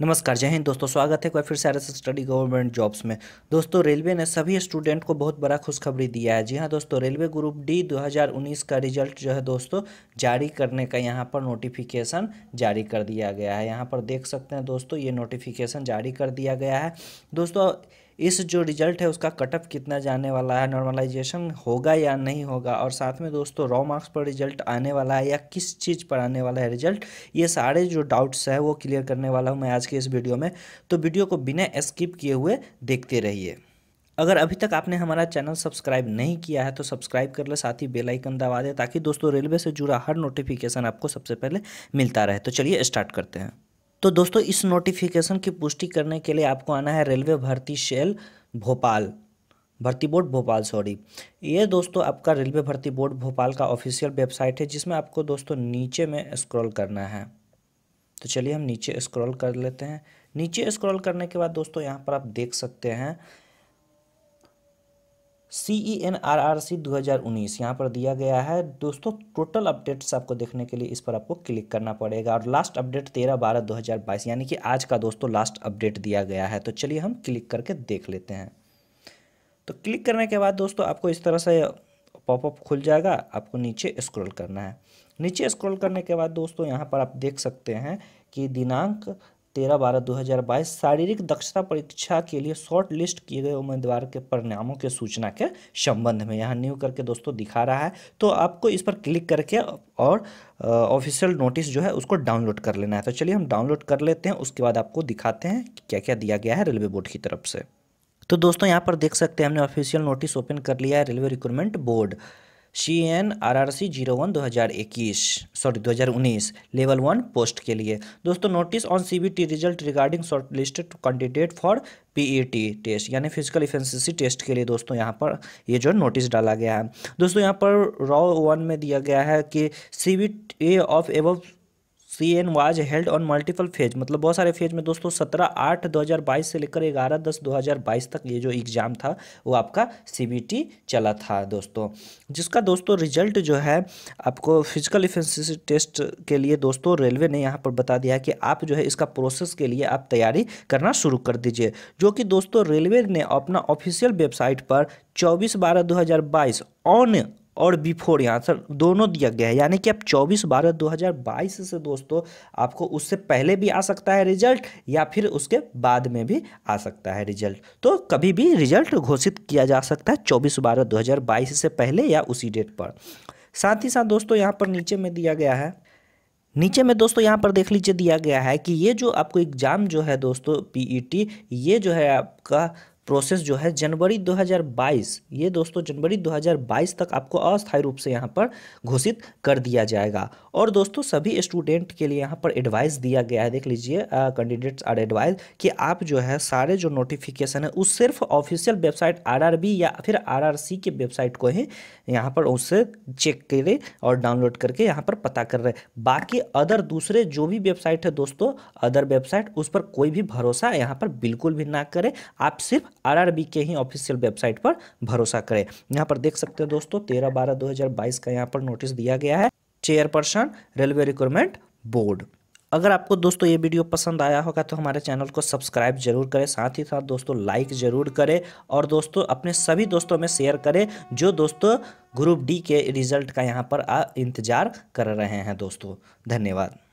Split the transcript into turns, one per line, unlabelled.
नमस्कार जय हिंद दोस्तों स्वागत है एक फिर से स्टडी गवर्नमेंट जॉब्स में दोस्तों रेलवे ने सभी स्टूडेंट को बहुत बड़ा खुशखबरी दिया है जी हाँ दोस्तों रेलवे ग्रुप डी 2019 का रिजल्ट जो है दोस्तों जारी करने का यहाँ पर नोटिफिकेशन जारी कर दिया गया है यहाँ पर देख सकते हैं दोस्तों ये नोटिफिकेशन जारी कर दिया गया है दोस्तों इस जो रिजल्ट है उसका कटअप कितना जाने वाला है नॉर्मलाइजेशन होगा या नहीं होगा और साथ में दोस्तों रॉ मार्क्स पर रिजल्ट आने वाला है या किस चीज़ पर आने वाला है रिजल्ट ये सारे जो डाउट्स है वो क्लियर करने वाला हूँ मैं आज के इस वीडियो में तो वीडियो को बिना स्किप किए हुए देखते रहिए अगर अभी तक आपने हमारा चैनल सब्सक्राइब नहीं किया है तो सब्सक्राइब कर ले साथ ही बेल आइकन दबा दें ताकि दोस्तों रेलवे से जुड़ा हर नोटिफिकेशन आपको सबसे पहले मिलता रहे तो चलिए स्टार्ट करते हैं तो दोस्तों इस नोटिफिकेशन की पुष्टि करने के लिए आपको आना है रेलवे भर्ती सेल भोपाल भर्ती बोर्ड भोपाल सॉरी ये दोस्तों आपका रेलवे भर्ती बोर्ड भोपाल का ऑफिशियल वेबसाइट है जिसमें आपको दोस्तों नीचे में स्क्रॉल करना है तो चलिए हम नीचे स्क्रॉल कर लेते हैं नीचे स्क्रॉल करने के बाद दोस्तों यहाँ पर आप देख सकते हैं C E N are R C दो हज़ार उन्नीस यहाँ पर दिया गया है दोस्तों टोटल अपडेट्स आपको देखने के लिए इस पर आपको क्लिक करना पड़ेगा और लास्ट अपडेट तेरह बारह दो हज़ार बाईस यानी कि आज का दोस्तों लास्ट अपडेट दिया गया है तो चलिए हम क्लिक करके देख लेते हैं तो क्लिक करने के बाद दोस्तों आपको इस तरह से पॉपअप खुल जाएगा आपको नीचे स्क्रॉल करना है नीचे स्क्रॉल करने के बाद दोस्तों यहाँ पर आप देख सकते हैं कि दिनांक तेरह बारह दो हज़ार बाईस शारीरिक दक्षता परीक्षा के लिए शॉर्ट लिस्ट किए गए उम्मीदवार के परिणामों के सूचना के संबंध में यहाँ न्यू करके दोस्तों दिखा रहा है तो आपको इस पर क्लिक करके और ऑफिशियल नोटिस जो है उसको डाउनलोड कर लेना है तो चलिए हम डाउनलोड कर लेते हैं उसके बाद आपको दिखाते हैं क्या क्या दिया गया है रेलवे बोर्ड की तरफ से तो दोस्तों यहाँ पर देख सकते हैं हमने ऑफिशियल नोटिस ओपन कर लिया है railway recruitment board C E are R R C वन दो हज़ार इक्कीस सॉरी दो हज़ार उन्नीस लेवल वन पोस्ट के लिए दोस्तों notice on C B T result regarding short listed candidate for P E T test यानी फिजिकल इफेंसिसी टेस्ट के लिए दोस्तों यहाँ पर ये जो नोटिस डाला गया है दोस्तों यहाँ पर रॉ वन में दिया गया है कि सी बी ए ऑफ एवं C N was held on multiple phase मतलब बहुत सारे फेज में दोस्तों सत्रह आठ दो हज़ार बाईस से लेकर ग्यारह दस दो हज़ार बाईस तक ये जो एग्ज़ाम था वो आपका सी बी टी चला था दोस्तों जिसका दोस्तों रिजल्ट जो है आपको फिजिकल इफेंसी टेस्ट के लिए दोस्तों रेलवे ने यहाँ पर बता दिया कि आप जो है इसका प्रोसेस के लिए आप तैयारी करना शुरू कर दीजिए जो कि दोस्तों रेलवे ने अपना ऑफिशियल वेबसाइट पर चौबीस बारह दो हज़ार बाईस ऑन और बिफोर यहाँ सर दोनों दिया गया है यानी कि आप 24 बारह 2022 से दोस्तों आपको उससे पहले भी आ सकता है रिजल्ट या फिर उसके बाद में भी आ सकता है रिजल्ट तो कभी भी रिजल्ट घोषित किया जा सकता है चौबीस बारह 2022 से पहले या उसी डेट पर साथ ही साथ दोस्तों यहाँ पर नीचे में दिया गया है नीचे में दोस्तों यहाँ पर देख लीजिए दिया गया है कि ये जो आपको एग्ज़ाम जो है दोस्तों पीईटी e ये जो है आपका प्रोसेस जो है जनवरी 2022 ये दोस्तों जनवरी 2022 तक आपको अस्थायी रूप से यहाँ पर घोषित कर दिया जाएगा और दोस्तों सभी स्टूडेंट के लिए यहाँ पर एडवाइस दिया गया है देख लीजिए कैंडिडेट्स आर एडवाइज कि आप जो है सारे जो नोटिफिकेशन है उस सिर्फ ऑफिशियल वेबसाइट आरआरबी या फिर आर के वेबसाइट को ही यहाँ पर उससे चेक करें और डाउनलोड करके यहाँ पर पता कर रहे बाकी अदर दूसरे जो भी वेबसाइट है दोस्तों अदर वेबसाइट उस पर कोई भी भरोसा यहाँ पर बिल्कुल भी ना करें आप सिर्फ आरआरबी के ही ऑफिशियल वेबसाइट पर भरोसा करें यहाँ पर देख सकते हैं दोस्तों तेरह बारह दो का यहाँ पर नोटिस दिया गया है चेयरपर्सन रेलवे रिक्रूटमेंट बोर्ड अगर आपको दोस्तों ये वीडियो पसंद आया होगा तो हमारे चैनल को सब्सक्राइब जरूर करें साथ ही साथ दोस्तों लाइक जरूर करें और दोस्तों अपने सभी दोस्तों में शेयर करें जो दोस्तों ग्रुप डी के रिजल्ट का यहाँ पर इंतज़ार कर रहे हैं दोस्तों धन्यवाद